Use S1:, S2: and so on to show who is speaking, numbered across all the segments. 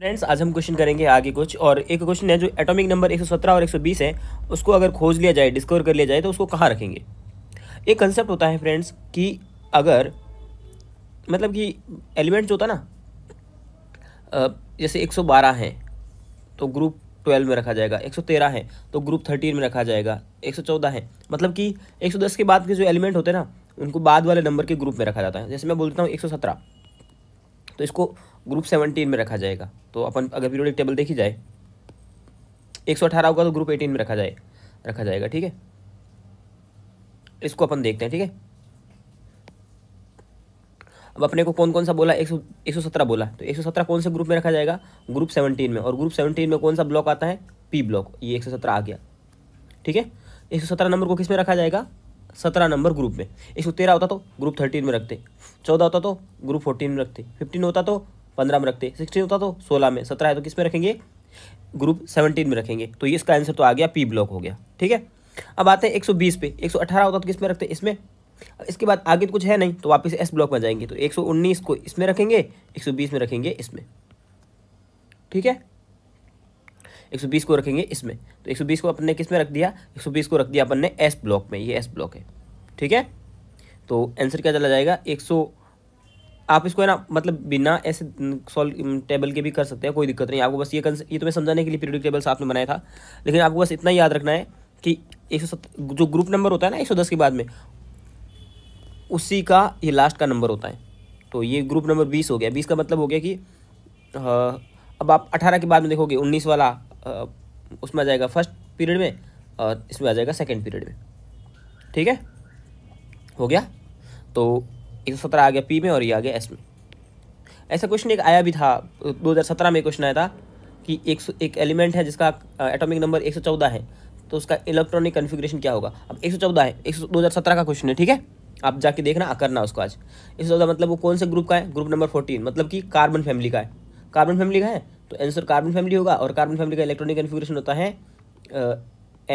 S1: Friends आज हम question करेंगे आगे कुछ और एक क्वेश्चन है जो एटॉमिक नंबर 117 और 120 है उसको अगर खोज लिया जाए डिस्कवर कर लिया जाए तो उसको कहाँ रखेंगे एक कंसेप्ट होता है फ्रेंड्स कि अगर मतलब कि एलिमेंट जो होता ना जैसे 112 हैं तो ग्रुप 12 में रखा जाएगा 113 है तो ग्रुप 13 में रखा जाएगा एक है मतलब कि एक के बाद के जो एलिमेंट होते हैं ना उनको बाद वाले नंबर के ग्रुप में रखा जाता है जैसे मैं बोलता हूँ एक तो इसको ग्रुप सेवनटीन में रखा जाएगा तो अपन अगर पीरियोडिक टेबल देखी जाए एक सौ अठारह होगा तो ग्रुप एटीन में रखा जाए रखा जाएगा ठीक है इसको अपन देखते हैं ठीक है अब अपने को कौन कौन सा बोला एक सौ एक सौ सत्रह बोला तो एक सौ सत्रह कौन से ग्रुप में रखा जाएगा ग्रुप सेवनटीन में और ग्रुप सेवनटीन में कौन सा ब्लॉक आता है पी ब्लॉक ये एक सौ सत्रह आ गया ठीक है एक सौ सत्रह नंबर को किस में रखा जाएगा सत्रह नंबर ग्रुप में एक सौ तेरह होता तो ग्रुप थर्टीन में रखते चौदह होता तो ग्रुप फोर्टीन में रखते फिफ्टीन होता तो पंद्रह में रखते सिक्सटीन होता तो सोलह में सत्रह है तो किस में रखेंगे ग्रुप सेवनटीन में रखेंगे तो इसका आंसर तो आ गया पी ब्लॉक हो गया ठीक है अब आते हैं एक सौ बीस पे एक सौ अठारह होता तो किस में रखते इसमें इसके बाद आगे तो कुछ है नहीं तो वापस एस ब्लॉक में जाएंगे तो एक सौ उन्नीस को इसमें रखेंगे एक सौ बीस में रखेंगे इसमें ठीक है एक सौ बीस को रखेंगे इसमें तो एक सौ बीस को अपन ने किस में रख दिया एक सौ बीस को रख दिया अपन ने एस ब्लॉक में ये एस ब्लॉक है ठीक है तो आंसर क्या चला जाएगा एक सौ आप इसको है ना मतलब बिना ऐसे सॉल्व टेबल के भी कर सकते हैं कोई दिक्कत नहीं आपको बस ये ये तो मैं समझाने के लिए पीरियडिक टेबल्स आपने बनाया था लेकिन आपको बस इतना याद रखना है कि एक सौ जो ग्रुप नंबर होता है ना एक सौ दस के बाद में उसी का ये लास्ट का नंबर होता है तो ये ग्रुप नंबर बीस हो गया बीस का मतलब हो गया कि आ, अब आप अठारह के बाद में देखोगे उन्नीस वाला आ, उसमें आ जाएगा फर्स्ट पीरियड में और इसमें आ जाएगा सेकेंड पीरियड में ठीक है हो गया तो एक सौ सत्रह आ गया पी में और ये आ गया एस में ऐसा क्वेश्चन एक आया भी था 2017 में क्वेश्चन आया था कि एक एक एलिमेंट है जिसका एटॉमिक नंबर 114 है तो उसका इलेक्ट्रॉनिक कन्फिग्रेशन क्या होगा अब 114 है एक दो का क्वेश्चन है ठीक है आप जाके देखना करना उसको आज एक सौ मतलब वो कौन से ग्रुप का है ग्रुप नंबर फोर्टीन मतलब कि कार्बन फैमिली का है कार्बन फैमिली का है तो आंसर कार्बन फैमिली होगा और कार्बन फैमिली का इलेक्ट्रॉनिक कन्फिग्रेशन होता है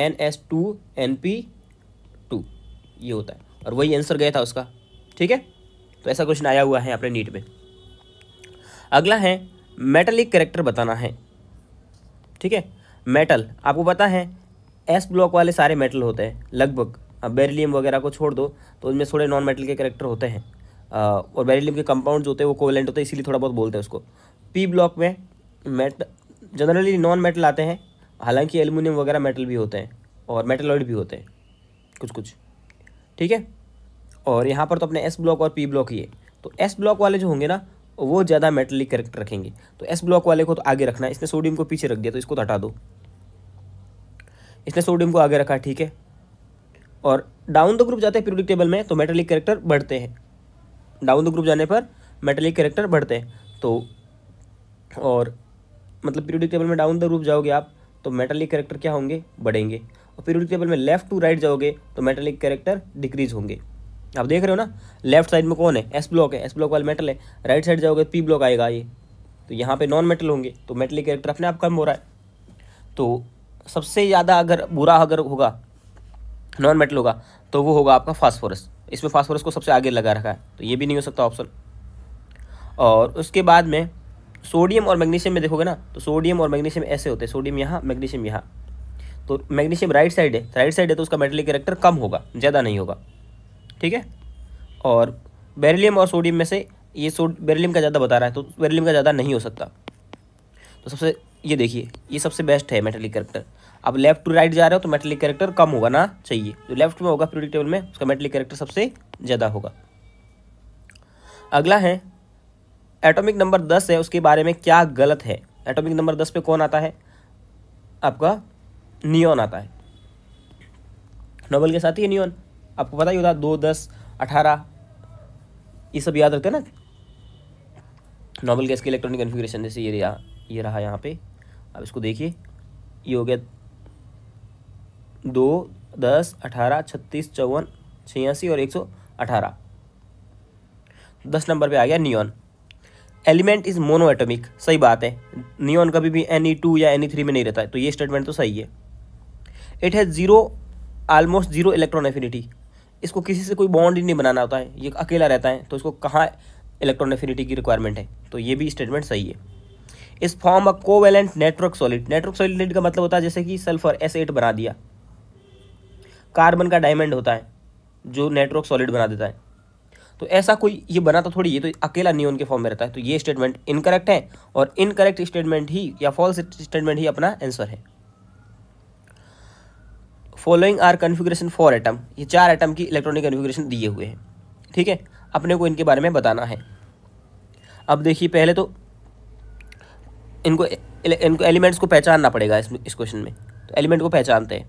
S1: n s two n p two ये होता है और वही आंसर गया था उसका ठीक है तो ऐसा क्वेश्चन आया हुआ है अपने नीट में अगला है मेटलिक करेक्टर बताना है ठीक है मेटल आपको पता है एस ब्लॉक वाले सारे मेटल होते हैं लगभग बेरिलियम वगैरह को छोड़ दो तो उनमें थोड़े नॉन मेटल के करेक्टर होते हैं और बेरिलियम के कंपाउंड होते हैं वो कोवेलेंट होते हैं इसीलिए थोड़ा बहुत बोलते हैं उसको पी ब्लॉक में मेट जनरली नॉन मेटल आते हैं हालांकि एलुमिनियम वगैरह मेटल भी होते हैं और मेटलॉइड भी होते हैं कुछ कुछ ठीक है और यहाँ पर तो अपने एस ब्लॉक और पी ब्लॉक ये तो एस ब्लॉक वाले जो होंगे ना वो ज़्यादा मेटलिक करेक्ट रखेंगे तो एस ब्लॉक वाले को तो आगे रखना है इसने सोडियम को पीछे रख दिया तो इसको तो हटा दो इसने सोडियम को आगे रखा ठीक है और डाउन द ग्रुप जाते हैं पीरियोडिक टेबल में तो मेटेलिक करेक्टर बढ़ते हैं डाउन द ग्रुप जाने पर मेटेलिक करेक्टर बढ़ते हैं तो और मतलब पीरियोडिक टेबल में डाउन द ग्रुप जाओगे आप तो मेटेलिक करेक्टर क्या होंगे बढ़ेंगे और पीरियोडिक टेबल में लेफ्ट टू राइट जाओगे तो मेटेलिक करेक्टर डिक्रीज होंगे आप देख रहे हो ना लेफ्ट साइड में कौन है एस ब्लॉक है एस ब्लॉक वाला मेटल है राइट साइड जाओगे पी ब्लॉक आएगा ये तो यहाँ पे नॉन मेटल होंगे तो मेटल कैरेक्टर अपने आप कम हो रहा है तो सबसे ज़्यादा अगर बुरा अगर होगा नॉन मेटल होगा तो वो होगा आपका फास्फोरस इसमें फास्फोरस को सबसे आगे लगा रखा है तो ये भी नहीं हो सकता ऑप्शन और उसके बाद में सोडियम और मैग्नीशियम में देखोगे ना तो सोडियम और मैग्नीशियम ऐसे होते हैं सोडियम यहाँ मैग्नीशियम यहाँ तो मैग्नीशियम राइट साइड है राइट साइड है तो उसका मेटलिक कैरेक्टर कम होगा ज़्यादा नहीं होगा ठीक है और बेरिलियम और सोडियम में से ये सोड बेरिलियम का ज़्यादा बता रहा है तो बेरिलियम का ज़्यादा नहीं हो सकता तो सबसे ये देखिए ये सबसे बेस्ट है मेटेलिक करेक्टर अब लेफ्ट टू राइट जा रहे हो तो मेटेलिक करेक्टर कम होगा ना चाहिए जो लेफ्ट में होगा प्रोडिक्टेबल टेबल में उसका मेटेलिक करेक्टर सबसे ज़्यादा होगा अगला है एटॉमिक नंबर दस है उसके बारे में क्या गलत है एटॉमिक नंबर दस पे कौन आता है आपका नियोन आता है नोबल के साथ ही नियोन आपको पता ही होता दो दस अठारह ये सब याद रखते हैं ना नॉर्मल गैस के इलेक्ट्रॉनिक कन्फिग्रेशन जैसे ये रहा ये रहा यहाँ पे अब इसको देखिए ये हो गया दो दस अठारह छत्तीस चौवन छियासी और एक सौ अठारह दस नंबर पे आ गया neon element is monoatomic सही बात है नियॉन कभी भी एन ई टू या एन ई थ्री में नहीं रहता है तो ये स्टेटमेंट तो सही है it has zero almost zero electron affinity इसको किसी से कोई बॉन्ड ही नहीं बनाना होता है ये अकेला रहता है तो इसको कहाँ इलेक्ट्रॉन एफिनिटी की रिक्वायरमेंट है तो ये भी स्टेटमेंट सही है इस form a covalent network solid network solid का मतलब होता है जैसे कि सल्फर एस एट बना दिया कार्बन का डायमंड होता है जो नेटवर्क सॉलिड बना देता है तो ऐसा कोई ये बनाता तो थोड़ी ये तो अकेला नियोन के फॉर्म में रहता है तो ये स्टेटमेंट इनकरेक्ट है और इनकरेक्ट स्टेटमेंट ही या फॉल्स स्टेटमेंट ही अपना आंसर है following are configuration for atom ये चार एटम की इलेक्ट्रॉनिक कन्फिग्रेशन दिए हुए हैं ठीक है अपने को इनके बारे में बताना है अब देखिए पहले तो इनको इनको एलिमेंट्स को पहचानना पड़ेगा इस इस क्वेश्चन में तो एलिमेंट को पहचानते हैं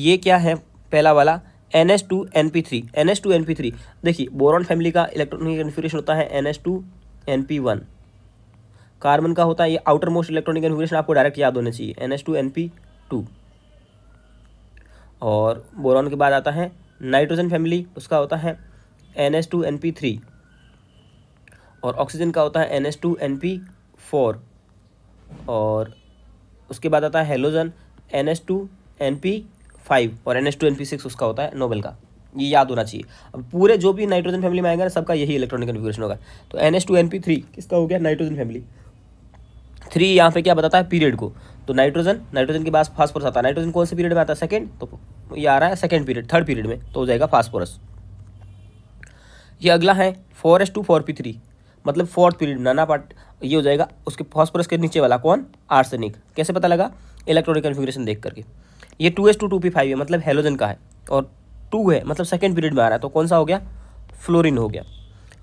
S1: ये क्या है पहला वाला n s two n p three n s two n p three देखिए बोरॉन फैमिली का इलेक्ट्रॉनिक कन्फिग्रेशन होता है n s two n p one carbon का होता है ये आउटर मोस्ट इलेक्ट्रॉनिक कन्फिग्रेशन आपको डायरेक्ट याद होना चाहिए n s two n p two और बोरॉन के बाद आता है नाइट्रोजन फैमिली उसका होता है n s two n p three और ऑक्सीजन का होता है n s two n p four और उसके बाद आता है halogen n s two n p five और n s two n p six उसका होता है नोबल का ये याद होना चाहिए अब पूरे जो भी नाइट्रोजन फैमिली में आएगा ना सबका यही इलेक्ट्रॉनिक कन्फिग्रेशन होगा तो n s two n p three किसका हो गया नाइट्रोजन फैमिली थ्री यहाँ पे क्या बताता है पीरियड को तो नाइट्रोजन नाइट्रोजन के पास फास्फोरस आता है नाइट्रोजन कौन से पीरियड में आता है सेकेंड तो ये आ रहा है सेकेंड पीरियड थर्ड पीरियड में तो हो जाएगा फास्फोरस ये अगला है four s two four p three मतलब फोर्थ पीरियड नाना पार्ट ये हो जाएगा उसके फॉस्फोरस के नीचे वाला कौन आर्सेनिक कैसे पता लगा इलेक्ट्रॉनिक कन्फिग्रेशन देख करके ये two s two two p five है मतलब हेलोजन का है और टू है मतलब सेकेंड पीरियड में आ रहा है तो कौन सा हो गया फ्लोरिन हो गया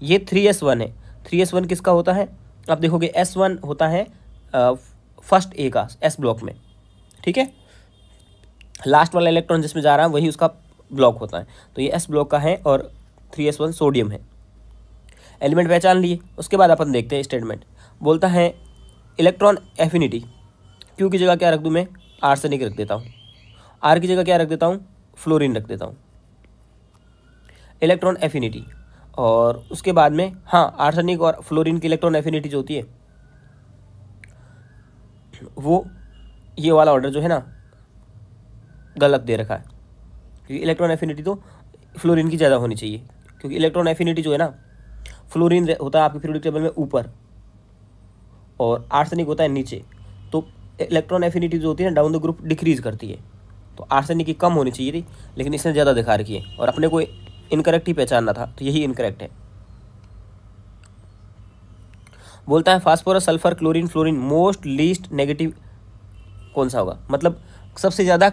S1: ये थ्री एस वन है थ्री एस वन किसका होता है आप देखोगे एस वन होता है फर्स्ट ए का एस ब्लॉक में ठीक है लास्ट वाला इलेक्ट्रॉन जिसमें जा रहा है वही उसका ब्लॉक होता है तो ये एस ब्लॉक का है और थ्री एस वन सोडियम है एलिमेंट पहचान लिए उसके बाद अपन देखते हैं स्टेटमेंट बोलता है इलेक्ट्रॉन एफिनिटी क्यू की जगह क्या रख दूँ मैं आर्सेनिक रख देता हूँ आर की जगह क्या रख देता हूँ फ्लोरिन रख देता हूँ इलेक्ट्रॉन एफिनिटी और उसके बाद में हाँ आर्सेनिक और फ्लोरीन की इलेक्ट्रॉन एफिनिटी जो होती है वो ये वाला ऑर्डर जो है ना गलत दे रखा है क्योंकि इलेक्ट्रॉन एफिनिटी तो फ्लोरीन की ज़्यादा होनी चाहिए क्योंकि इलेक्ट्रॉन एफिनिटी जो है ना फ्लोरीन होता है आपके पीरियोडिक टेबल में ऊपर और आर्सेनिक होता है नीचे तो इलेक्ट्रॉन एफिनिटी जो होती है ना डाउन द ग्रुप डिक्रीज करती है तो आर्सेनिक की कम होनी चाहिए थी लेकिन इसने ज़्यादा दिखा रखी है और अपने को इनकरेक्ट ही पहचानना था तो यही इनकरेक्ट है बोलता है phosphorus sulphur chlorine fluorine most least negative कौन सा होगा मतलब सबसे ज़्यादा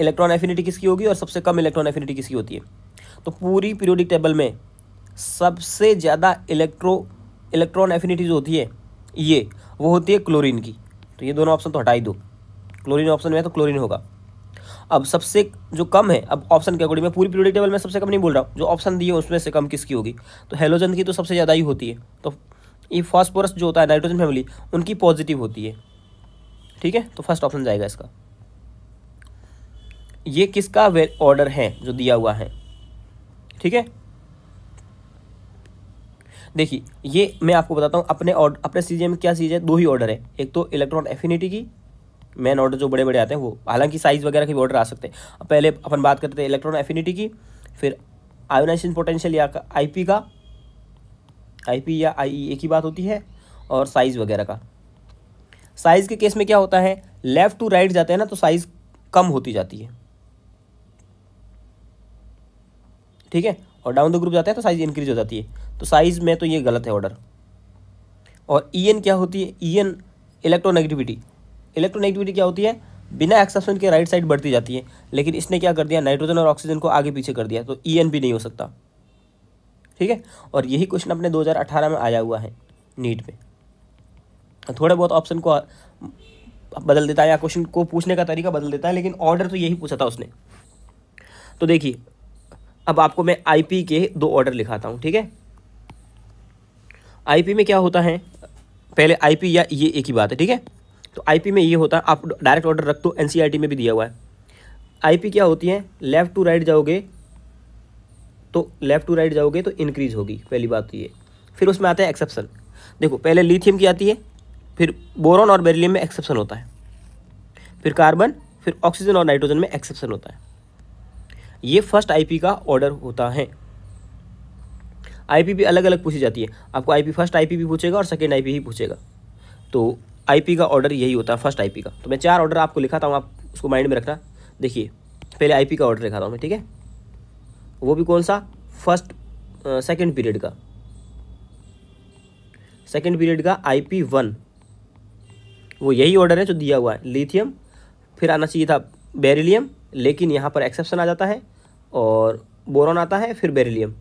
S1: इलेक्ट्रॉन एफिनिटी किसकी होगी और सबसे कम इलेक्ट्रॉन एफिनिटी किसकी होती है तो पूरी पीरियोडिक टेबल में सबसे ज़्यादा इलेक्ट्रो इलेक्ट्रॉन एफिनिटी जो होती है ये वो होती है क्लोरीन की तो ये दोनों ऑप्शन तो हटाई दो क्लोरीन ऑप्शन में है तो क्लोरीन होगा अब सबसे जो कम है अब ऑप्शन अकॉर्डिंग में पूरी पीरियोडिक टेबल में सबसे कम नहीं बोल रहा हूँ जो ऑप्शन दिए उसमें से कम किसकी होगी तो हेलोजन की तो सबसे ज़्यादा ही होती है तो ये फॉस्फोरस जो होता है नाइट्रोजन फैमिली उनकी पॉजिटिव होती है ठीक है तो फर्स्ट ऑप्शन जाएगा इसका ये किसका ऑर्डर है जो दिया हुआ है ठीक है देखिए ये मैं आपको बताता हूँ अपने और अपने सीजे में क्या चीज़ है दो ही ऑर्डर है एक तो इलेक्ट्रॉन एफिनिटी की मेन ऑर्डर जो बड़े बड़े आते हैं वो हालांकि साइज़ वगैरह के भी ऑर्डर आ सकते हैं पहले अपन बात करते थे इलेक्ट्रॉन एफिनिटी की फिर आयोनाइजेशन पोटेंशियल या आईपी का आईपी या e एक की बात होती है और साइज़ वगैरह का साइज़ के केस में क्या होता है लेफ़्ट टू राइट जाते हैं ना तो साइज़ कम होती जाती है ठीक है और डाउन द ग्रुप जाते हैं तो साइज़ इंक्रीज हो जाती है तो साइज़ में तो ये गलत है ऑर्डर और ई e क्या होती है ई एन इलेक्ट्रोनेगेटिविटी इलेक्ट्रोनेगेटिविटी क्या होती है बिना एक्सेप्शन के राइट साइड बढ़ती जाती है लेकिन इसने क्या कर दिया नाइट्रोजन और ऑक्सीजन को आगे पीछे कर दिया तो ई e भी नहीं हो सकता ठीक है और यही क्वेश्चन अपने 2018 में आया हुआ है नीट में थोड़ा बहुत ऑप्शन को बदल देता है या क्वेश्चन को पूछने का तरीका बदल देता है लेकिन ऑर्डर तो यही पूछा था उसने तो देखिए अब आपको मैं आईपी के दो ऑर्डर लिखाता हूँ ठीक है आईपी में क्या होता है पहले आईपी या ये एक ही बात है ठीक है तो आईपी में ये होता है आप डायरेक्ट ऑर्डर रख दो एन e में भी दिया हुआ है आईपी क्या होती है लेफ़्ट टू राइट जाओगे तो लेफ़्ट टू राइट जाओगे तो इंक्रीज़ होगी पहली बात तो ये फिर उसमें आता है एक्सेप्शन देखो पहले लिथियम की आती है फिर बोरॉन और बेरिलियम में एक्सेप्शन होता है फिर कार्बन फिर ऑक्सीजन और नाइट्रोजन में एक्सेप्शन होता है ये फर्स्ट आईपी का ऑर्डर होता है आईपी भी अलग अलग पूछी जाती है आपको आईपी फर्स्ट आईपी भी पूछेगा और सेकेंड आईपी ही पूछेगा तो आईपी का ऑर्डर यही होता है फर्स्ट आईपी का तो मैं चार ऑर्डर आपको लिखाता हूँ आप उसको माइंड में रखना देखिए पहले आईपी का ऑर्डर लिखाता हूँ मैं ठीक है वो भी कौन सा फर्स्ट सेकेंड पीरियड का सेकेंड पीरियड का आई पी वन वो यही ऑर्डर है जो दिया हुआ है लिथियम फिर आना चाहिए था बेरिलियम लेकिन यहाँ पर एक्सेप्शन आ जाता है और बोरॉन आता है फिर बेरिलियम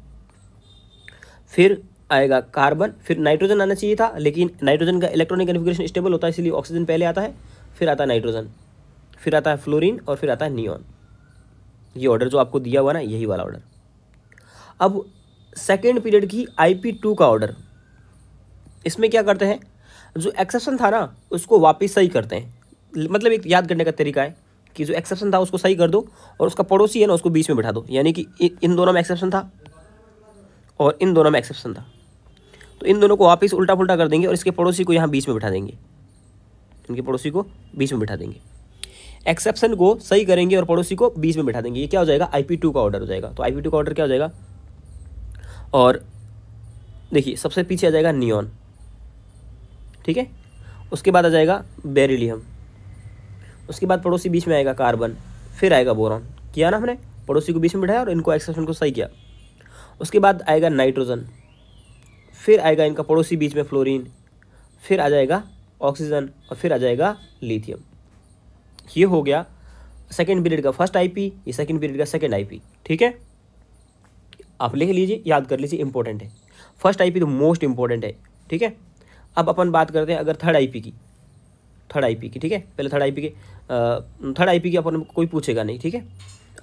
S1: फिर आएगा कार्बन फिर नाइट्रोजन आना चाहिए था लेकिन नाइट्रोजन का इलेक्ट्रॉनिक कन्फिग्रेशन स्टेबल होता है इसलिए ऑक्सीजन पहले आता है फिर आता है नाइट्रोजन फिर आता है फ्लोरीन और फिर आता है नियॉन ये ऑर्डर जो आपको दिया हुआ ना यही वाला ऑर्डर अब सेकेंड पीरियड की आई टू का ऑर्डर इसमें क्या करते हैं जो एक्सेप्शन था ना उसको वापस सही करते हैं मतलब एक याद करने का तरीका है कि जो एक्सेप्शन था उसको सही कर दो और उसका पड़ोसी है ना उसको बीच में बैठा दो यानी कि इन दोनों में एक्सेप्शन था और इन दोनों में एक्सेप्शन था तो इन दोनों को वापस उल्टा पुल्टा कर देंगे और इसके पड़ोसी को यहाँ बीच में बिठा देंगे इनके पड़ोसी को बीच में बिठा देंगे एक्सेप्शन को सही करेंगे और पड़ोसी को बीच में बिठा देंगे ये क्या हो जाएगा आई का ऑर्डर हो जाएगा तो आई का ऑर्डर क्या हो जाएगा और देखिए सबसे पीछे आ जाएगा नियॉन ठीक है उसके बाद आ जाएगा बेरिलियम उसके बाद पड़ोसी बीच में आएगा कार्बन फिर आएगा बोरॉन किया ना हमने पड़ोसी को बीच में बिठाया और इनको एक्सेप्शन को सही किया उसके बाद आएगा नाइट्रोजन फिर आएगा इनका पड़ोसी बीच में फ्लोरीन फिर आ जाएगा ऑक्सीजन और फिर आ जाएगा लिथियम ये हो गया सेकेंड पीरियड का फर्स्ट आईपी ये सेकेंड पीरियड का सेकेंड आईपी ठीक है आप लिख लीजिए याद कर लीजिए इंपॉर्टेंट है फर्स्ट आईपी तो मोस्ट इंपॉर्टेंट है ठीक है अब अपन बात करते हैं अगर थर्ड आईपी की थर्ड आईपी की ठीक है पहले थर्ड आईपी के थर्ड आईपी की अपन कोई पूछेगा नहीं ठीक है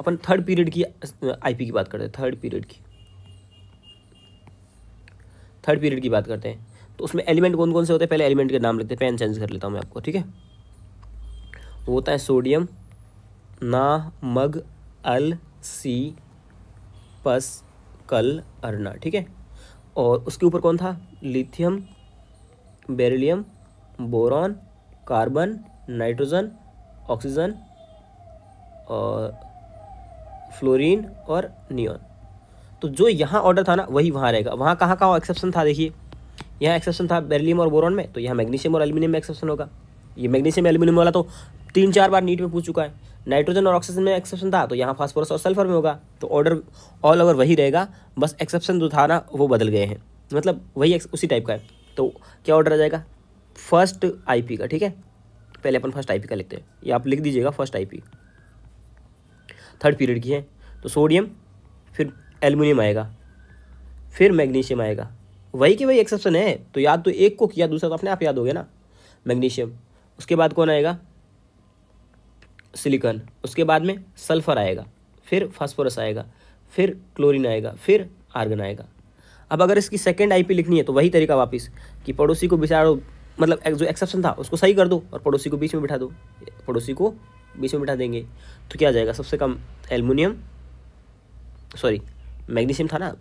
S1: अपन थर्ड पीरियड की आईपी की बात करते हैं थर्ड पीरियड की थर्ड पीरियड की बात करते हैं तो उसमें एलिमेंट कौन कौन से होते हैं पहले एलिमेंट के नाम लिखते हैं पेन चेंज कर लेता हूँ मैं आपको ठीक है वो होता है सोडियम ना मग अल सी पस कल अरना ठीक है और उसके ऊपर कौन था lithium beryllium boron carbon nitrogen oxygen और फ्लोरीन और नियॉन तो जो यहाँ ऑर्डर था ना वही वहाँ रहेगा वहाँ कहाँ का एक्सेप्शन था देखिए यहाँ एक्सेप्शन था बेरिलियम और बोरॉन में तो यहाँ मैग्नीशियम और एल्यूमिनियम में एक्सेप्शन होगा ये मैग्नीशियम एल्यूमिनियम वाला तो तीन चार बार नीट में पूछ चुका है नाइट्रोजन और ऑक्सीजन में एक्सेप्शन था तो यहाँ फास्फोरस और सल्फर में होगा तो ऑर्डर ऑल ओवर वही रहेगा बस एक्सेप्शन जो था ना वो बदल गए हैं मतलब वही उसी टाइप का है तो क्या ऑर्डर आ जाएगा फर्स्ट आईपी का ठीक है पहले अपन फर्स्ट आईपी का लिखते हैं ये आप लिख दीजिएगा फर्स्ट आईपी थर्ड पीरियड की है तो सोडियम फिर एलमिनियम आएगा फिर मैग्नीशियम आएगा वही के वही एक्सेप्शन है तो याद तो एक को किया दूसरा तो अपने आप याद हो गया ना मैग्नीशियम उसके बाद कौन आएगा सिलिकॉन उसके बाद में सल्फर आएगा फिर फास्फोरस आएगा फिर क्लोरीन आएगा फिर आर्गन आएगा अब अगर इसकी सेकेंड आईपी लिखनी है तो वही तरीका वापस कि पड़ोसी को बिचारो मतलब जो एक्सेप्शन था उसको सही कर दो और पड़ोसी को बीच में बिठा दो पड़ोसी को बीच में बिठा देंगे तो क्या जाएगा सबसे कम एलमिनियम सॉरी मैग्नीशियम था ना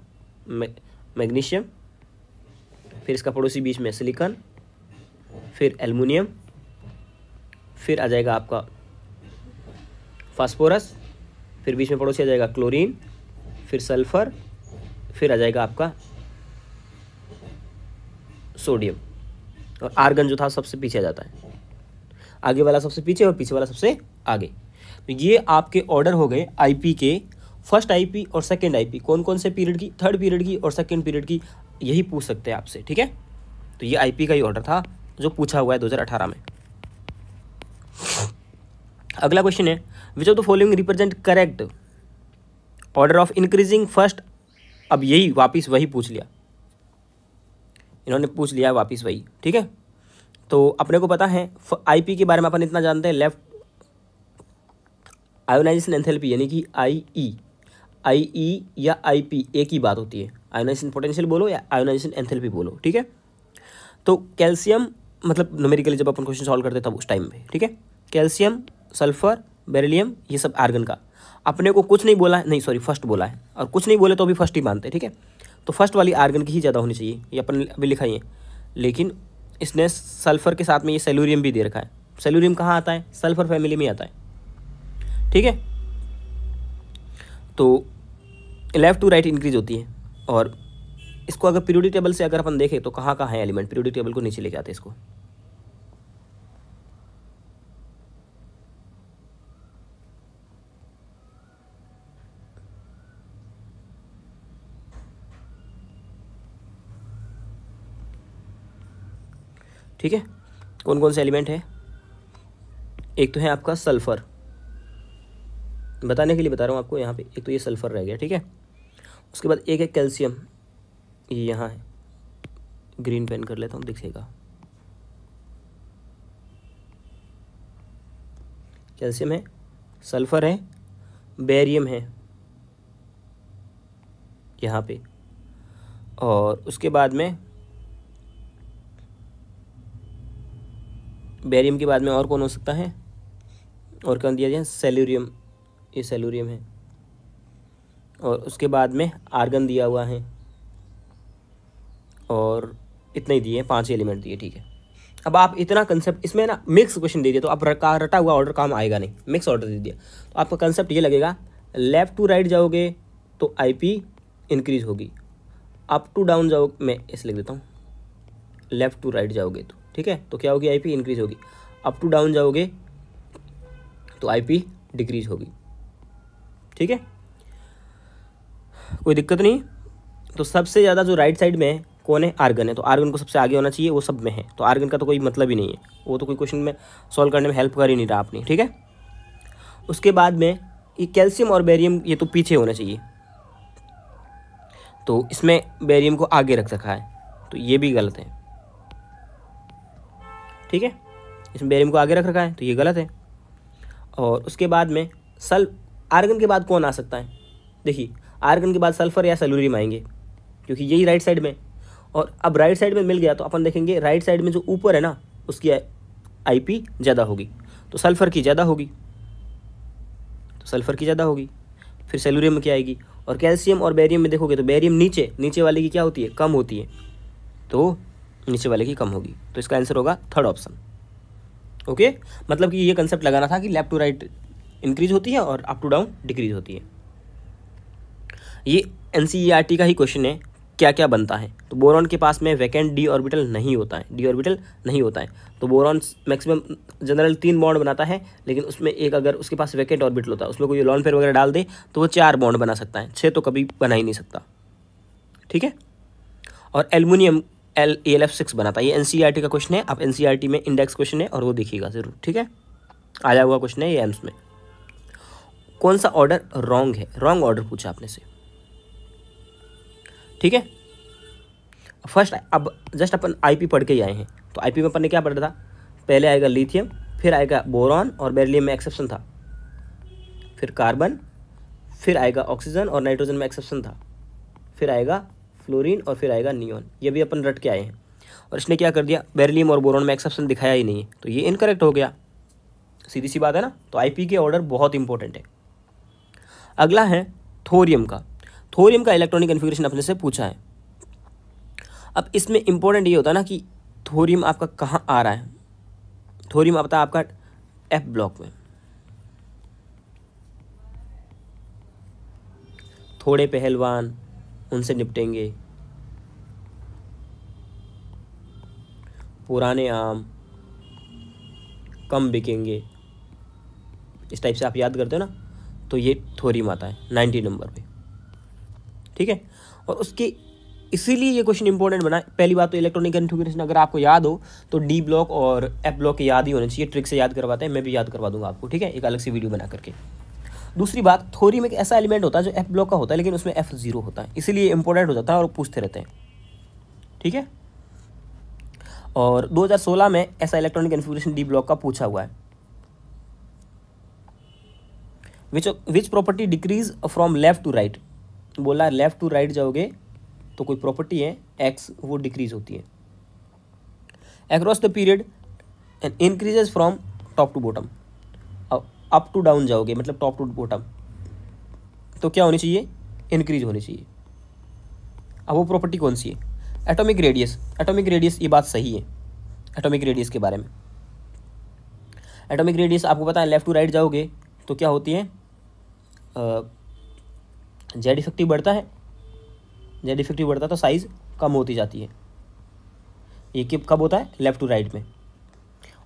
S1: मैग्नीशियम फिर इसका पड़ोसी बीच में सिलिकन फिर एलमिनियम फिर आ जाएगा आपका फास्फोरस फिर बीच में पड़ोसी आ जाएगा क्लोरीन फिर सल्फर फिर आ जाएगा आपका सोडियम और आर्गन जो था सबसे पीछे आ जाता है आगे वाला सबसे पीछे और पीछे वाला सबसे आगे तो ये आपके ऑर्डर हो गए आईपी के फर्स्ट आईपी और सेकंड आईपी कौन कौन से पीरियड की थर्ड पीरियड की और सेकंड पीरियड की यही पूछ सकते हैं आपसे ठीक है तो ये आईपी का ही ऑर्डर था जो पूछा हुआ है 2018 में अगला क्वेश्चन है which of the following represent correct order of increasing first अब यही वापिस वही पूछ लिया इन्होंने पूछ लिया वापिस वही ठीक है तो अपने को पता है आईपी के बारे में अपन इतना जानते हैं लेफ्ट आयोनाइजेशन एंथेल्पी यानी कि आई ई आई ई e या आई पी एक ही बात होती है आयोनाइजेशन पोटेंशियल बोलो या आयोनाइजेशन एंथेल्पी बोलो ठीक है तो कैल्शियम मतलब नमेरिकली जब अपन क्वेश्चन सॉल्व करते तब उस टाइम पे ठीक है कैल्शियम सल्फर बेरिलियम ये सब आर्गन का अपने को कुछ नहीं बोला है नहीं सॉरी फर्स्ट बोला है और कुछ नहीं बोले तो अभी फर्स्ट ही मानते हैं ठीक है तो फर्स्ट वाली आर्गन की ही ज़्यादा होनी चाहिए ये अपन अभी लिखा है लेकिन इसने सल्फर के साथ में ये सेलूरियम भी दे रखा है सेलूरियम कहाँ आता है सल्फर फैमिली में आता है ठीक है तो लेफ़्ट टू राइट इंक्रीज होती है और इसको अगर पीरियोडिक टेबल से अगर अपन देखें तो कहाँ कहाँ है एलिमेंट पीरियोडिक टेबल को नीचे लेके आते हैं इसको ठीक है कौन कौन से एलिमेंट है एक तो है आपका सल्फ़र बताने के लिए बता रहा हूँ आपको यहाँ पे एक तो ये सल्फ़र रह गया ठीक है उसके बाद एक है कैल्शियम ये यहाँ है ग्रीन पेन कर लेता हूँ दिखेगा कैल्शियम है सल्फ़र है बेरियम है यहाँ पे और उसके बाद में बेरियम के बाद में और कौन हो सकता है और कौन दिया जाए सेल्यूरियम ये सेलूरियम है और उसके बाद में आर्गन दिया हुआ है और इतने ही दिए पांच एलिमेंट दिए ठीक है अब आप इतना कंसेप्ट इसमें ना मिक्स क्वेश्चन दे दिया तो आप रटा रटा हुआ ऑर्डर काम आएगा नहीं मिक्स ऑर्डर दे दिया तो आपका कंसेप्ट ये लगेगा लेफ़्ट टू राइट जाओगे तो आईपी इंक्रीज होगी अप टू डाउन जाओ मैं इसे लिख देता हूँ लेफ़्ट टू राइट जाओगे तो ठीक है तो क्या होगी आईपी इंक्रीज होगी अप टू डाउन जाओगे तो आईपी डिक्रीज होगी ठीक है कोई दिक्कत नहीं तो सबसे ज़्यादा जो राइट साइड में है कौन है आर्गन है तो आर्गन को सबसे आगे होना चाहिए वो सब में है तो आर्गन का तो कोई मतलब ही नहीं है वो तो कोई क्वेश्चन में सॉल्व करने में हेल्प कर ही नहीं रहा आपने ठीक है उसके बाद में ये कैल्शियम और बेरियम ये तो पीछे होना चाहिए तो इसमें बेरियम को आगे रख रखा है तो ये भी गलत है ठीक है इसमें बेरियम को आगे रख रखा है तो ये गलत है और उसके बाद में सल्फ आर्गन के बाद कौन आ सकता है देखिए आर्गन के बाद सल्फर या सेलूरियम आएंगे क्योंकि यही राइट साइड में और अब राइट साइड में मिल गया तो अपन देखेंगे राइट साइड में जो ऊपर है ना उसकी आई ज़्यादा होगी तो सल्फर की ज़्यादा होगी तो सल्फर की ज़्यादा होगी फिर सेलूरियम में क्या आएगी और कैल्शियम और बैरियम में देखोगे तो बैरियम नीचे नीचे वाले की क्या होती है कम होती है तो नीचे वाले की कम होगी तो इसका आंसर होगा थर्ड ऑप्शन ओके मतलब कि ये कंसेप्ट लगाना था कि लेफ्ट टू राइट इंक्रीज होती है और अप टू डाउन डिक्रीज होती है ये एन e का ही क्वेश्चन है क्या क्या बनता है तो बोरॉन के पास में वैकेंट डी ऑर्बिटल नहीं होता है डी ऑर्बिटल नहीं होता है तो बोरॉन मैक्सिमम जनरल तीन बॉन्ड बनाता है लेकिन उसमें एक अगर उसके पास वैकेंट ऑर्बिटल होता है उसमें कोई लॉन्फेयर वगैरह डाल दे तो वो चार बॉन्ड बना सकता है छः तो कभी बना ही नहीं सकता ठीक है और aluminium L A L F six बनाता है ये एन e का क्वेश्चन है आप एन e में इंडेक्स क्वेश्चन है और वो देखिएगा ज़रूर ठीक है आया हुआ क्वेश्चन है ये एम्स में कौन सा ऑर्डर रॉन्ग है रॉन्ग ऑर्डर पूछा आपने से ठीक है फर्स्ट अब जस्ट अपन आईपी पढ़ के ही आए हैं तो आईपी में अपन ने क्या पढ़ा था पहले आएगा लिथियम फिर आएगा बोरॉन और बेरिलियम में एक्सेप्शन था फिर कार्बन फिर आएगा ऑक्सीजन और नाइट्रोजन में एक्सेप्शन था फिर आएगा फ्लोरीन और फिर आएगा नियोन ये भी अपन रट के आए हैं और इसने क्या कर दिया बेरिलियम और बोरॉन में एक्सेप्शन दिखाया ही नहीं है तो ये इनकरेक्ट हो गया सीधी सी बात है ना तो आईपी के ऑर्डर बहुत इंपॉर्टेंट है अगला है थोरियम का थोरियम का इलेक्ट्रॉनिक कन्फिग्रेशन अपने से पूछा है अब इसमें इंपॉर्टेंट ये होता है ना कि थोरियम आपका कहाँ आ रहा है थोरियम आता आपका एफ ब्लॉक में थोड़े पहलवान उनसे निपटेंगे पुराने आम कम बिकेंगे इस टाइप से आप याद करते हो ना तो ये थोरी आता है नाइन्टी नंबर पे ठीक है और उसके इसीलिए ये क्वेश्चन इंपॉर्टेंट बना पहली बात तो इलेक्ट्रॉनिक कन्फिग्रेशन अगर आपको याद हो तो डी ब्लॉक और एफ ब्लॉक के याद ही होने चाहिए ट्रिक से याद करवाते हैं मैं भी याद करवा दूंगा आपको ठीक है एक अलग से वीडियो बना करके दूसरी बात थोरी में एक ऐसा एलिमेंट होता है जो एफ ब्लॉक का होता है लेकिन उसमें एफ जीरो होता है इसीलिए इंपॉर्टेंट हो जाता है और पूछते रहते हैं ठीक है और 2016 में ऐसा इलेक्ट्रॉनिक कन्फिग्रेशन डी ब्लॉक का पूछा हुआ है which which property decrease from left to right बोला लेफ्ट टू राइट जाओगे तो कोई प्रॉपर्टी है एक्स वो डिक्रीज होती है across the period increases from top to bottom up to down जाओगे मतलब टॉप टू बॉटम तो क्या होनी चाहिए इंक्रीज होनी चाहिए अब वो प्रॉपर्टी कौन सी है एटॉमिक रेडियस एटॉमिक रेडियस ये बात सही है एटॉमिक रेडियस के बारे में एटॉमिक रेडियस आपको पता है लेफ्ट टू राइट जाओगे तो क्या होती है जेड इफेक्टिव बढ़ता है जेड इफेक्टिव बढ़ता है तो साइज़ कम होती जाती है ये किप कब होता है लेफ़्ट टू राइट में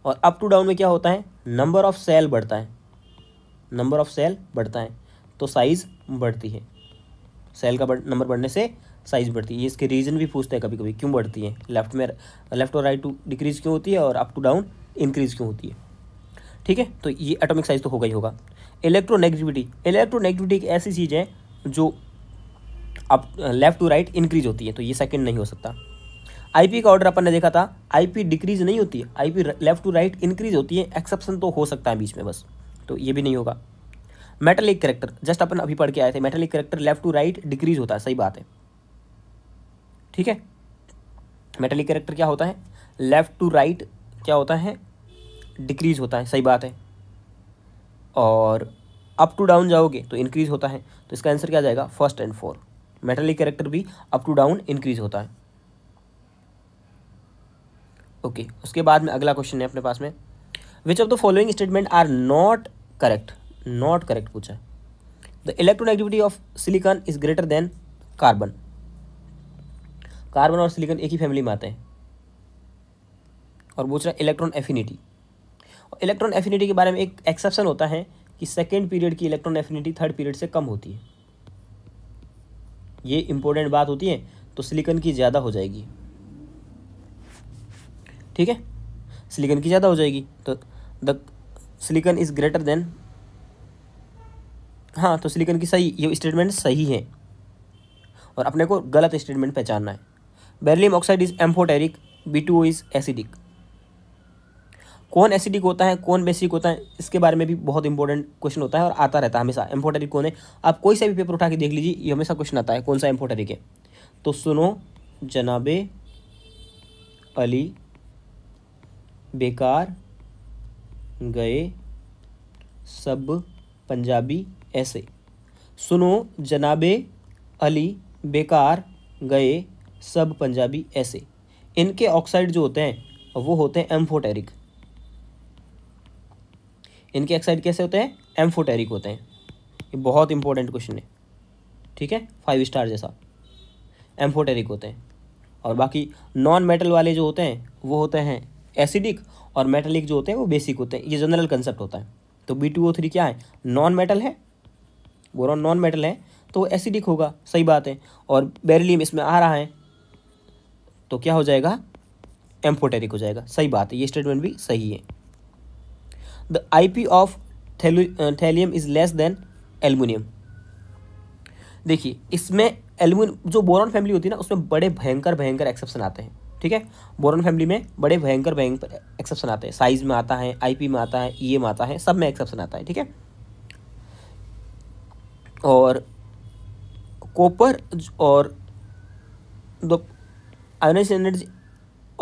S1: और अप टू डाउन में क्या होता है नंबर ऑफ़ सेल बढ़ता है नंबर ऑफ़ सेल बढ़ता है तो साइज़ बढ़ती है सेल का बढ़, नंबर बढ़ने से साइज़ बढ़ती है इसके रीज़न भी पूछते हैं कभी कभी क्यों बढ़ती है लेफ़्ट में लेफ़्ट और राइट टू डिक्रीज़ क्यों होती है और अप टू डाउन इंक्रीज़ क्यों होती है ठीक है तो ये एटॉमिक साइज़ तो होगा ही होगा इलेक्ट्रोनेगेटिविटी इलेक्ट्रोनेगेटिविटी एक ऐसी चीज़ है जो अब लेफ्ट टू राइट इंक्रीज होती है तो ये सेकंड नहीं हो सकता आईपी का ऑर्डर अपन ने देखा था आईपी डिक्रीज नहीं होती है IP left to right increase होती है एक्सेप्शन तो हो सकता है बीच में बस तो ये भी नहीं होगा मेटलिक करेक्टर जस्ट अपन अभी पढ़ के आए थे metallic character left to right decrease होता है सही बात है ठीक है मेटलिक करेक्टर क्या होता है लेफ्ट टू राइट क्या होता है डिक्रीज होता है सही बात है और अप टू डाउन जाओगे तो इंक्रीज़ होता है तो इसका आंसर क्या जाएगा first and four metallic character भी अप टू डाउन इंक्रीज़ होता है ओके okay, उसके बाद में अगला क्वेश्चन है अपने पास में which of the following statement are not correct not correct पूछा the the electronegativity of silicon is greater than carbon carbon और सिलिकॉन एक ही फैमिली में आते हैं और पूछ रहा है इलेक्ट्रॉन एफिनिटी इलेक्ट्रॉन एफिनिटी के बारे में एक एक्सेप्शन होता है कि सेकेंड पीरियड की इलेक्ट्रॉन एफिनिटी थर्ड पीरियड से कम होती है ये इंपॉर्टेंट बात होती है तो सिलिकन की ज़्यादा हो जाएगी ठीक है सिलिकन की ज़्यादा हो जाएगी तो the silicon is greater than हाँ तो सिलिकन की सही ये स्टेटमेंट सही है और अपने को गलत स्टेटमेंट पहचानना है beryllium oxide is amphoteric B two is acidic कौन एसिडिक होता है कौन बेसिक होता है इसके बारे में भी बहुत इंपॉर्टेंट क्वेश्चन होता है और आता रहता है हमेशा एम्फोटेरिक कौन है आप कोई सा भी पेपर उठा के देख लीजिए ये हमेशा क्वेश्चन आता है कौन सा एम्फोटेरिक है तो सुनो जनाबे अली बेकार गए सब पंजाबी ऐसे सुनो जनाबे अली बेकार गए सब पंजाबी ऐसे इनके ऑक्साइड जो होते हैं वो होते हैं एम्फोटेरिक इनके एक्साइड कैसे होते हैं एम्फोटेरिक होते हैं ये बहुत इंपॉर्टेंट क्वेश्चन है ठीक है फाइव स्टार जैसा एम्फोटेरिक होते हैं और बाकी नॉन मेटल वाले जो होते हैं वो होते हैं एसिडिक और मेटलिक जो होते हैं वो बेसिक होते हैं ये जनरल कंसेप्ट होता है तो बी टू ओ थ्री क्या है नॉन मेटल है बोरॉन नॉन मेटल है तो वो एसिडिक होगा सही बात है और बेरिलियम इसमें आ रहा है तो क्या हो जाएगा एम्फोटेरिक हो जाएगा सही बात है ये स्टेटमेंट भी सही है the IP of thallium is less than aluminium देखिए इसमें एल्यूमिन जो बोरॉन फैमिली होती है ना उसमें बड़े भयंकर भयंकर एक्सेप्शन आते हैं ठीक है बोरॉन फैमिली में बड़े भयंकर भयंकर एक्सेप्शन आते हैं साइज में आता है आईपी में आता है ई e में आता है सब में एक्सेप्शन आता है ठीक है और कॉपर और आयोनाइज एनर्जी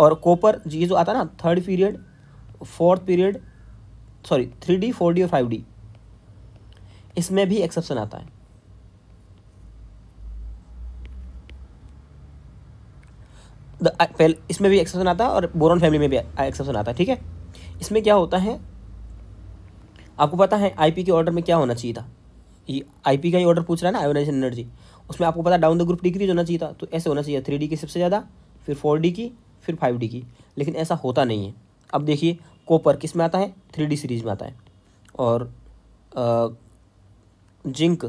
S1: और कॉपर ये जो आता है ना third period fourth period sorry three d four d और फाइव डी इसमें भी एक्सेप्शन आता है इसमें भी एक्सेप्शन आता है और बोरॉन फैमिली में भी एक्सेप्शन आता है ठीक है इसमें क्या होता है आपको पता है आईपी के ऑर्डर में क्या होना चाहिए था ये आईपी का ही ऑर्डर पूछ रहा है ना आयोनाइजन एनर्जी उसमें आपको पता डाउन द ग्रुप डिग्रीज होना चाहिए था तो ऐसे होना चाहिए थ्री की सबसे ज़्यादा फिर फोर की फिर फाइव की लेकिन ऐसा होता नहीं है अब देखिए कॉपर किस में आता है थ्री सीरीज में आता है और zinc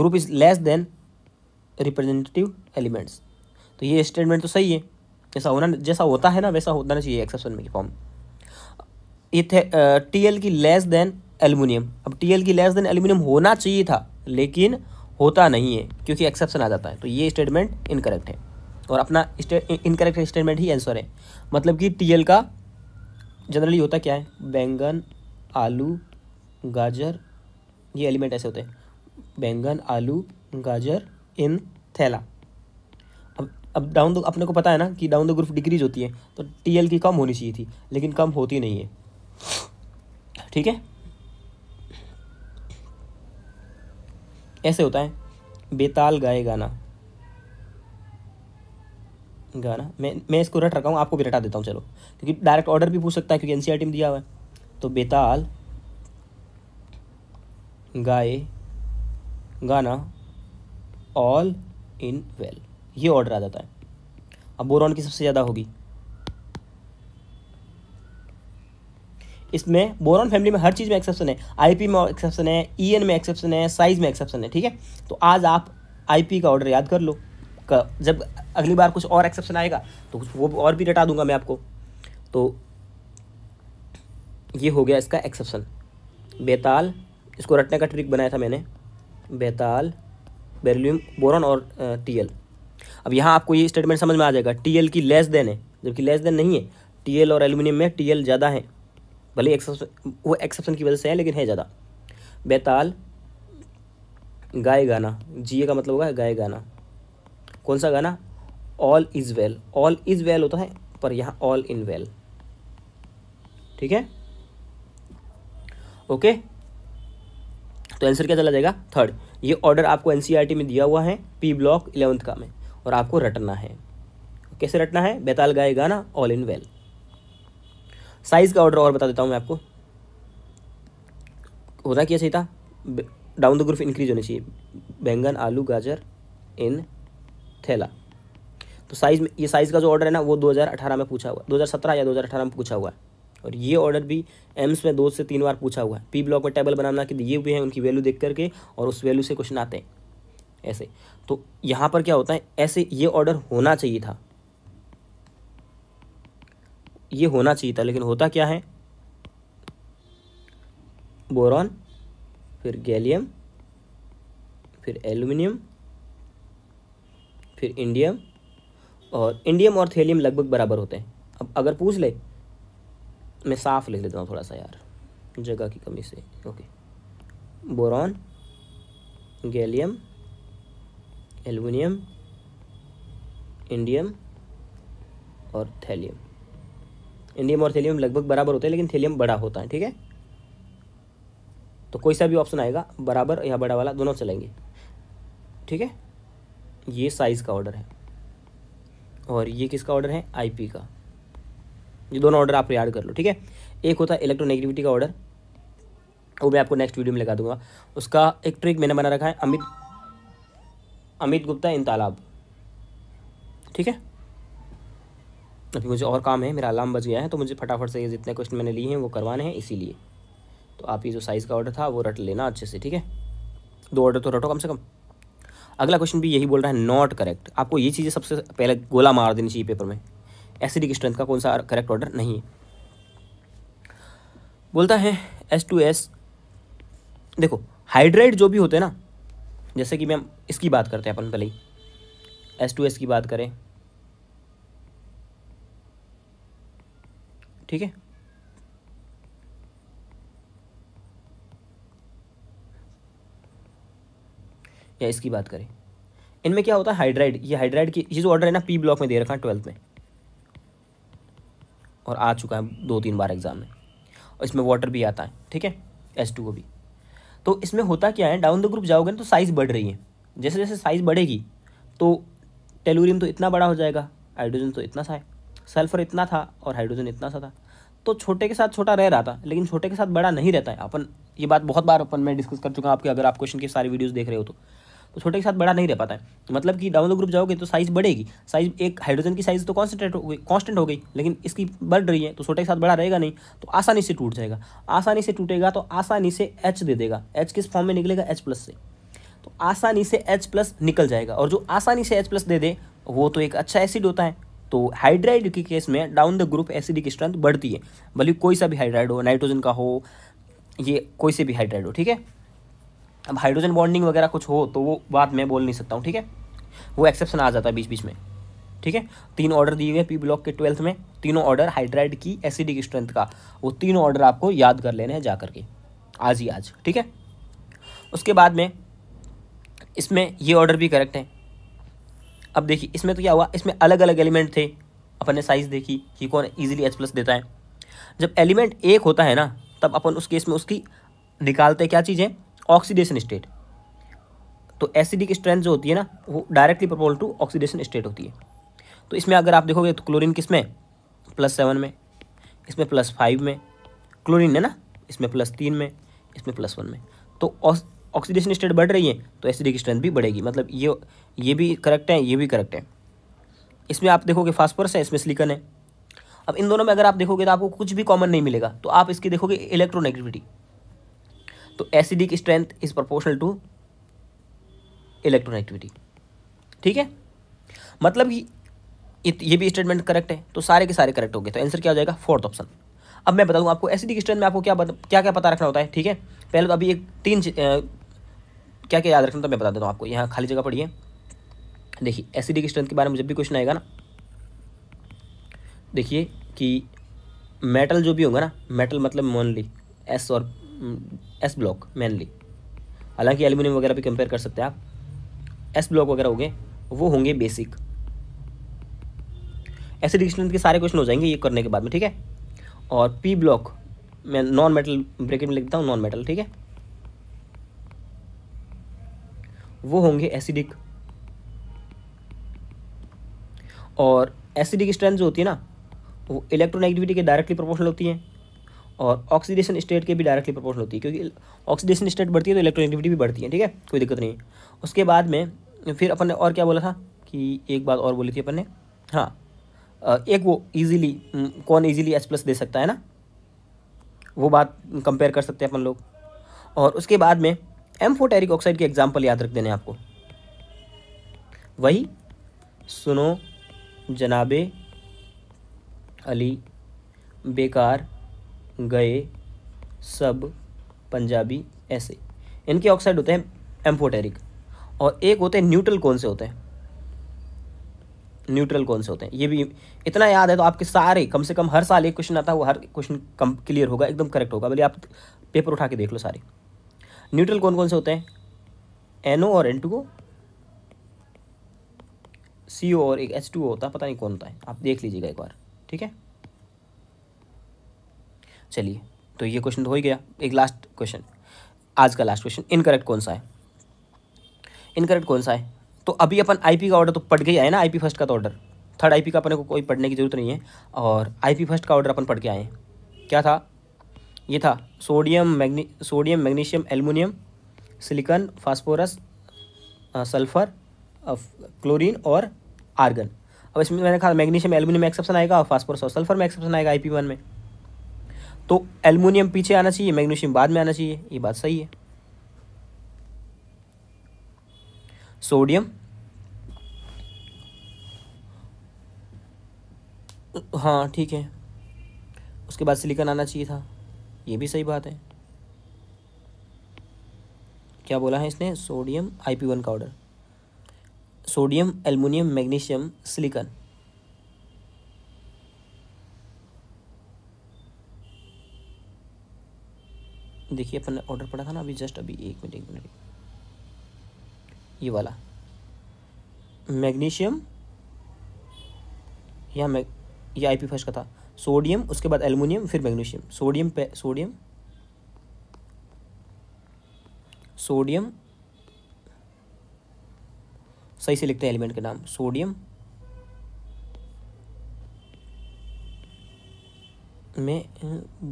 S1: group is less than representative elements तो ये स्टेटमेंट तो सही है जैसा होना जैसा होता है ना वैसा होना चाहिए एक्सेप्शन में फॉर्म ये थे टी एल की लेस देन एल्यूमिनियम अब टी एल की लेस देन एल्यूमिनियम होना चाहिए था लेकिन होता नहीं है क्योंकि एक्सेप्शन आ जाता है तो ये स्टेटमेंट इनकरेक्ट है और अपना इनकरेक्ट स्टेटमेंट ही आंसर है मतलब कि टीएल का जनरली होता क्या है बैंगन आलू गाजर ये एलिमेंट ऐसे होते हैं बैंगन आलू गाजर इन थैला अब अब डाउन द अपने को पता है ना कि डाउन द ग्रुप डिग्रीज होती है तो टीएल की कम होनी चाहिए थी लेकिन कम होती नहीं है ठीक है ऐसे होता है बेताल गाए गाना गाना मैं मैं इसको रट रखा हूँ आपको भी रटा देता हूँ चलो क्योंकि डायरेक्ट ऑर्डर भी पूछ सकता है क्योंकि एन सी e में दिया हुआ है तो बेताल गाए गाना ऑल इन वेल ये ऑर्डर आ जाता है अब बोरॉन की सबसे ज़्यादा होगी इसमें बोरॉन फैमिली में हर चीज़ में एक्सेप्शन है आईपी में एक्सेप्शन है ईएन e में एक्सेप्शन है साइज़ में एक्सेप्शन है ठीक है तो आज आप आईपी का ऑर्डर याद कर लो जब अगली बार कुछ और एक्सेप्शन आएगा तो कुछ वो और भी रटा दूंगा मैं आपको तो ये हो गया इसका एक्सेप्शन बेताल इसको रटने का ट्रिक बनाया था मैंने बेताल बेरिलियम बोरन और टीएल अब यहाँ आपको ये स्टेटमेंट समझ में आ जाएगा टीएल की लेस देन है जबकि लेस देन नहीं है टीएल और एल्यूमिनियम में टीएल ज़्यादा है भले एक्सेप्शन वो एक्सेप्शन की वजह से है लेकिन है ज़्यादा बेताल गाय गाना जिए का मतलब होगा गाय गाना कौन सा गाना all is well all is well होता है पर यहां ऑल इन वेल ठीक है ओके तो आंसर क्या चला जाएगा थर्ड ये ऑर्डर आपको एनसीईआरटी e में दिया हुआ है पी ब्लॉक इलेवंथ का में और आपको रटना है कैसे रटना है बेताल गाए गाना ऑल इन वेल साइज़ का ऑर्डर और बता देता हूं मैं आपको होता क्या सही था डाउन द ग्रुप इंक्रीज होनी चाहिए बैंगन आलू गाजर इन थैला तो साइज़ में ये साइज़ का जो ऑर्डर है ना वो 2018 में पूछा हुआ है 2017 या 2018 में पूछा हुआ है और ये ऑर्डर भी एम्स में दो से तीन बार पूछा हुआ है पी ब्लॉक में टेबल बनाना कि ये भी है उनकी वैल्यू देख करके और उस वैल्यू से क्वेश्चन आते हैं ऐसे तो यहाँ पर क्या होता है ऐसे ये ऑर्डर होना चाहिए था ये होना चाहिए था लेकिन होता क्या है बोरॉन फिर गैलियम फिर एल्यूमिनियम फिर इंडियम और इंडियम और थेलियम लगभग बराबर होते हैं अब अगर पूछ ले मैं साफ लिख लेता हूँ थोड़ा सा यार जगह की कमी से okay boron gallium aluminium indium और थैलियम इंडियम और थैलियम लगभग बराबर होते हैं लेकिन थैलियम बड़ा होता है ठीक है तो कोई सा भी ऑप्शन आएगा बराबर या बड़ा वाला दोनों चलेंगे ठीक है ये साइज़ का ऑर्डर है और ये किसका ऑर्डर है आईपी का ये दोनों ऑर्डर आप याद कर लो ठीक है एक होता है इलेक्ट्रोनेगेटिविटी का ऑर्डर वो मैं आपको नेक्स्ट वीडियो में लगा दूंगा उसका एक ट्रिक मैंने बना रखा है अमित अमित गुप्ता इन तालाब ठीक है अभी मुझे और काम है मेरा अलार्म बज गया है तो मुझे फटाफट से ये जितने क्वेश्चन मैंने लिए हैं वो करवाने हैं इसीलिए तो आप ये जो साइज़ का ऑर्डर था वो रट लेना अच्छे से ठीक है दो ऑर्डर तो रटो कम से कम अगला क्वेश्चन भी यही बोल रहा है नॉट करेक्ट आपको ये चीज़ें सबसे पहले गोला मार देनी चाहिए पेपर में एसिडिक स्ट्रेंथ का कौन सा करेक्ट ऑर्डर नहीं है बोलता है एस टू एस देखो हाइड्राइड जो भी होते हैं ना जैसे कि मैम इसकी बात करते हैं अपन पहले ही एस टू एस की बात करें ठीक है या इसकी बात करें इनमें क्या होता है हाइड्राइड ये हाइड्राइड की ये जो ऑर्डर है ना पी ब्लॉक में दे रखा है ट्वेल्थ में और आ चुका है दो तीन बार एग्ज़ाम में और इसमें वाटर भी आता है ठीक है एस टू को भी तो इसमें होता क्या है डाउन द ग्रुप जाओगे ना तो साइज़ बढ़ रही है जैसे जैसे साइज़ बढ़ेगी तो टेलोरियम तो इतना बड़ा हो जाएगा हाइड्रोजन तो इतना सा है सल्फर इतना था और हाइड्रोजन इतना सा था तो छोटे के साथ छोटा रह रहा था लेकिन छोटे के साथ बड़ा नहीं रहता है अपन ये बात बहुत बार अपन मैं डिस्कस कर चुका हूँ आपके अगर आप क्वेश्चन के सारी वीडियोस देख रहे हो तो तो छोटे के साथ बड़ा नहीं रह पाता है तो मतलब कि डाउन द ग्रुप जाओगे तो साइज़ बढ़ेगी साइज़ एक हाइड्रोजन की साइज़ तो कॉन्सेंट्रेट हो गई कॉन्स्टेंट हो गई लेकिन इसकी बढ़ रही है तो छोटे के साथ बड़ा रहेगा नहीं तो आसानी से टूट जाएगा आसानी से टूटेगा तो आसानी से एच दे देगा एच किस फॉर्म में निकलेगा एच प्लस से तो आसानी से एच प्लस निकल जाएगा और जो आसानी से एच प्लस दे दे वो तो एक अच्छा एसिड होता है तो हाइड्राइड के केस में डाउन द ग्रुप एसिड की स्ट्रेंथ बढ़ती है भले कोई सा भी हाइड्राइड हो नाइट्रोजन का हो ये कोई से भी हाइड्राइड हो ठीक है अब हाइड्रोजन बॉन्डिंग वगैरह कुछ हो तो वो बात मैं बोल नहीं सकता हूँ ठीक है वो एक्सेप्शन आ जाता है बीच बीच में ठीक है तीन ऑर्डर दिए हुए पी ब्लॉक के ट्वेल्थ में तीनों ऑर्डर हाइड्राइड की एसिडिक स्ट्रेंथ का वो तीन ऑर्डर आपको याद कर लेने हैं जा करके आज ही आज ठीक है उसके बाद में इसमें ये ऑर्डर भी करेक्ट है अब देखिए इसमें तो क्या हुआ इसमें अलग अलग एलिमेंट थे अपन ने साइज़ देखी कि कौन ईजिली एच प्लस देता है जब एलिमेंट एक होता है ना तब अपन उस केस में उसकी निकालते क्या चीज़ें ऑक्सीडेशन स्टेट तो एसिडिक स्ट्रेंथ जो होती है ना वो directly proportional to oxidation state होती है तो इसमें अगर आप देखोगे तो क्लोरीन किस में प्लस सेवन में इसमें प्लस फाइव में क्लोरीन है ना इसमें प्लस तीन में इसमें प्लस वन में तो ऑक्सीडेशन स्टेट बढ़ रही है तो एसिडिक स्ट्रेंथ भी बढ़ेगी मतलब ये ये भी करेक्ट है ये भी करेक्ट है इसमें आप देखोगे फास्फोरस है इसमें सिलिकन है अब इन दोनों में अगर आप देखोगे तो आपको कुछ भी कॉमन नहीं मिलेगा तो आप इसकी देखोगे इलेक्ट्रोनेगेटिविटी तो acidic strength is proportional to electronegativity ठीक है मतलब कि ये भी स्टेटमेंट करेक्ट है तो सारे के सारे करेक्ट हो गए तो आंसर क्या हो जाएगा फोर्थ ऑप्शन अब मैं बता आपको एसिडिक स्ट्रेंथ में आपको क्या बत, क्या क्या पता रखना होता है ठीक है पहले तो अभी एक तीन क्या क्या याद रखना तो मैं बता देता हूँ आपको यहाँ खाली जगह पड़ी है देखिए एसिडिक स्ट्रेंथ के बारे में जब भी क्वेश्चन आएगा ना देखिए कि मेटल जो भी होगा ना मेटल मतलब मोनली एस और एस ब्लॉक मेनली हालांकि एल्यूमिनियम वगैरह भी कंपेयर कर सकते हैं आप एस ब्लॉक वगैरह हो गए वो होंगे बेसिक ऐसे डिक्शनरी के सारे क्वेश्चन हो जाएंगे ये करने के बाद में ठीक है और पी ब्लॉक मैं नॉन मेटल ब्रेकेट में लिखता हूँ नॉन मेटल ठीक है वो होंगे एसिडिक और एसिडिक स्ट्रेंथ जो होती है ना वो इलेक्ट्रोनेगेटिविटी के डायरेक्टली प्रोपोर्शनल होती है और ऑक्सीडेशन स्टेट के भी डायरेक्टली प्रोपोर्शनल होती है क्योंकि ऑक्सीडेशन स्टेट बढ़ती है तो इलेक्ट्रोनेगेटिविटी भी बढ़ती है ठीक है कोई दिक्कत नहीं उसके बाद में फिर अपन ने और क्या बोला था कि एक बात और बोली थी अपन ने हाँ एक वो ईजिली कौन ईजिली एच प्लस दे सकता है ना वो बात कंपेयर कर सकते हैं अपन लोग और उसके बाद में एम्फोटेरिक ऑक्साइड के एग्जाम्पल याद रख देने आपको वही सुनो जनाबे अली बेकार गए सब पंजाबी ऐसे इनके ऑक्साइड होते हैं एम्फोटेरिक और एक होते हैं न्यूट्रल कौन से होते हैं न्यूट्रल कौन से होते हैं ये भी इतना याद है तो आपके सारे कम से कम हर साल एक क्वेश्चन आता है वो हर क्वेश्चन कम क्लियर होगा एकदम करेक्ट होगा भले आप पेपर उठा के देख लो सारे न्यूट्रल कौन कौन से होते हैं एनओ और एन टू ओ सी और एक एच टू ओ होता है पता नहीं कौन होता है आप देख लीजिएगा एक बार ठीक है चलिए तो ये क्वेश्चन तो हो ही गया एक लास्ट क्वेश्चन आज का लास्ट क्वेश्चन इनकरेक्ट कौन सा है इनकरेक्ट कौन सा है तो अभी अपन आईपी का ऑर्डर तो पढ़ के आए ना आईपी फर्स्ट का तो ऑर्डर थर्ड आईपी का अपने को कोई पढ़ने की ज़रूरत नहीं है और आईपी फर्स्ट का ऑर्डर अपन पढ़ के आए हैं क्या था ये था सोडियम मैग्नी sodium magnesium aluminium silicon phosphorus sulphur chlorine और आर्गन अब इसमें मैंने कहा मैग्नीशियम एलमिनियम एक्सेप्शन आएगा और फास्फोरस और सल्फर में एक्सेप्शन आएगा आई वन में तो एलमिनियम पीछे आना चाहिए मैग्नीशियम बाद में आना चाहिए ये बात सही है सोडियम हाँ ठीक है उसके बाद सिलिकन आना चाहिए था ये भी सही बात है क्या बोला है इसने सोडियम आई पी वन का order sodium aluminium magnesium silicon देखिए अपन ने ऑर्डर पड़ा था ना अभी जस्ट अभी एक मिनट एक मिनट ये वाला मैग्नीशियम या मैग ये आई पी फर्स्ट का था सोडियम उसके बाद एलुमिनियम फिर मैग्नीशियम सोडियम पे सोडियम सोडियम सही से लिखते हैं एलिमेंट के नाम सोडियम में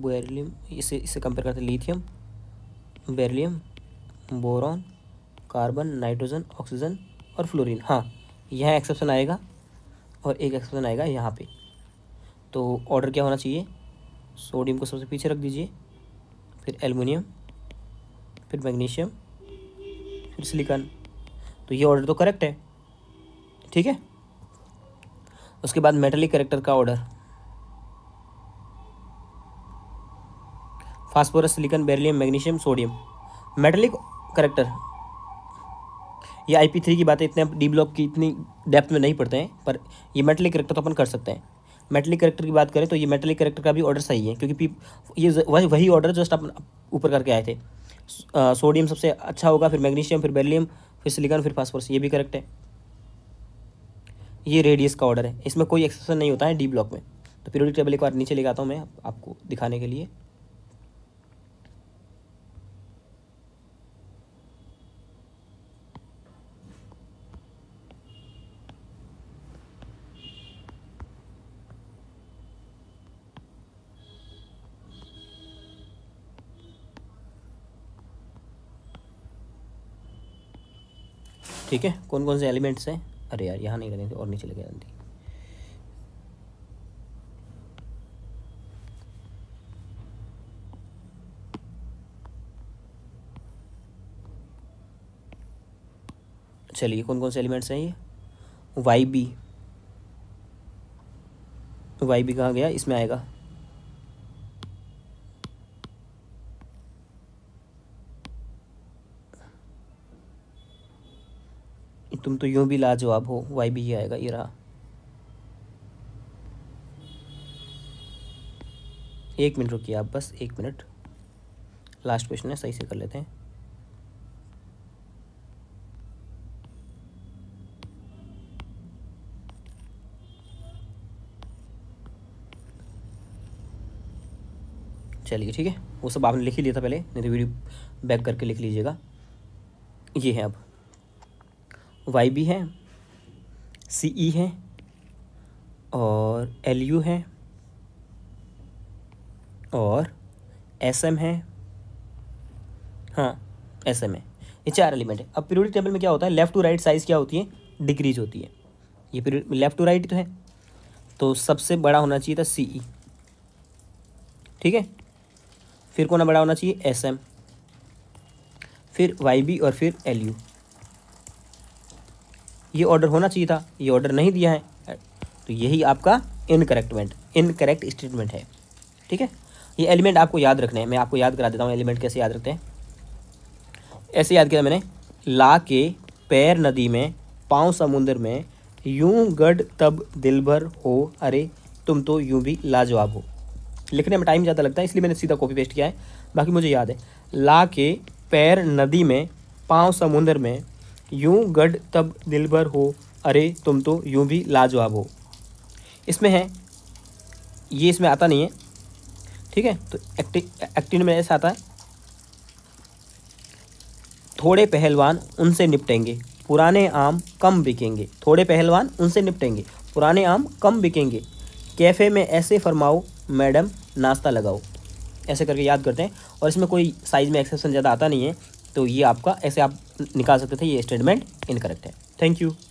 S1: बेरिलियम इसे इसे कंपेयर करते हैं lithium beryllium boron carbon nitrogen oxygen और फ्लोरीन हाँ यहाँ एक्सेप्शन आएगा और एक एक्सेप्शन आएगा यहाँ पे तो ऑर्डर क्या होना चाहिए सोडियम को सबसे पीछे रख दीजिए फिर एलमिनियम फिर मैग्नीशियम फिर सिलिकॉन तो ये ऑर्डर तो करेक्ट है ठीक है उसके बाद मेटलिक करेक्टर का order phosphorus silicon beryllium magnesium sodium metallic character ये आई पी थ्री की बातें इतने डी ब्लॉक की इतनी डेप्थ में नहीं पढ़ते हैं पर ये मेटलिक करेक्टर तो अपन कर सकते हैं मेटलिक करेक्टर की बात करें तो ये मेटलिक करेक्टर का भी ऑर्डर सही है क्योंकि ये वही वही ऑर्डर जस्ट अपन ऊपर करके आए थे सोडियम सबसे अच्छा होगा फिर मैग्नीशियम फिर बेरिलियम फिर सिलिकॉन फिर फास्फोरस ये भी करेक्ट है ये रेडियस का ऑर्डर है इसमें कोई एक्सेप्शन नहीं होता है डी ब्लॉक में तो पीरियोडिक टेबल एक बार नीचे ले आता हूँ मैं आपको दिखाने के लिए ठीक है कौन कौन से एलिमेंट्स हैं अरे यार यहाँ नहीं लगेंगे और नीचे लगे आंधी चलिए कौन कौन से एलिमेंट्स हैं ये वाई बी वाई बी कहाँ गया इसमें आएगा तो यूँ भी लाजवाब हो वाई भी ये आएगा ये रहा एक मिनट रुकिए आप बस एक मिनट लास्ट क्वेश्चन है सही से कर लेते हैं चलिए ठीक है वो सब आपने लिख ही लिया था पहले नहीं तो वीडियो बैक करके लिख लीजिएगा ये है अब वाई बी है सी ई e है और एल यू है और एस एम है हाँ एस एम है ये चार एलिमेंट है अब पीरियोडिक टेबल में क्या होता है लेफ़्ट टू राइट साइज़ क्या होती है डिक्रीज होती है ये लेफ़्ट टू राइट तो है तो सबसे बड़ा होना चाहिए था सी ई e। ठीक है फिर कौन बड़ा होना चाहिए एस एम फिर वाई बी और फिर एल यू ये ऑर्डर होना चाहिए था ये ऑर्डर नहीं दिया है तो यही आपका इनकरेक्टमेंट इनकरेक्ट स्टेटमेंट है ठीक है ये एलिमेंट आपको याद रखने हैं मैं आपको याद करा देता हूँ एलिमेंट कैसे याद रखते हैं ऐसे याद किया मैंने ला के पैर नदी में पाँव समुंदर में यूं गढ़ तब दिल भर हो अरे तुम तो यूं भी लाजवाब हो लिखने में टाइम ज़्यादा लगता है इसलिए मैंने सीधा कॉपी पेस्ट किया है बाकी मुझे याद है ला के पैर नदी में पाँव समुंदर में यूं गढ़ तब दिल भर हो अरे तुम तो यूं भी लाजवाब हो इसमें है ये इसमें आता नहीं है ठीक है तो एक्टिंग एक्टिंग में ऐसा आता है थोड़े पहलवान उनसे निपटेंगे पुराने आम कम बिकेंगे थोड़े पहलवान उनसे निपटेंगे पुराने आम कम बिकेंगे कैफ़े में ऐसे फरमाओ मैडम नाश्ता लगाओ ऐसे करके याद करते हैं और इसमें कोई साइज़ में एक्सेप्शन ज़्यादा आता नहीं है तो ये आपका ऐसे आप निकाल सकते थे ये स्टेटमेंट इनकरेक्ट है थैंक यू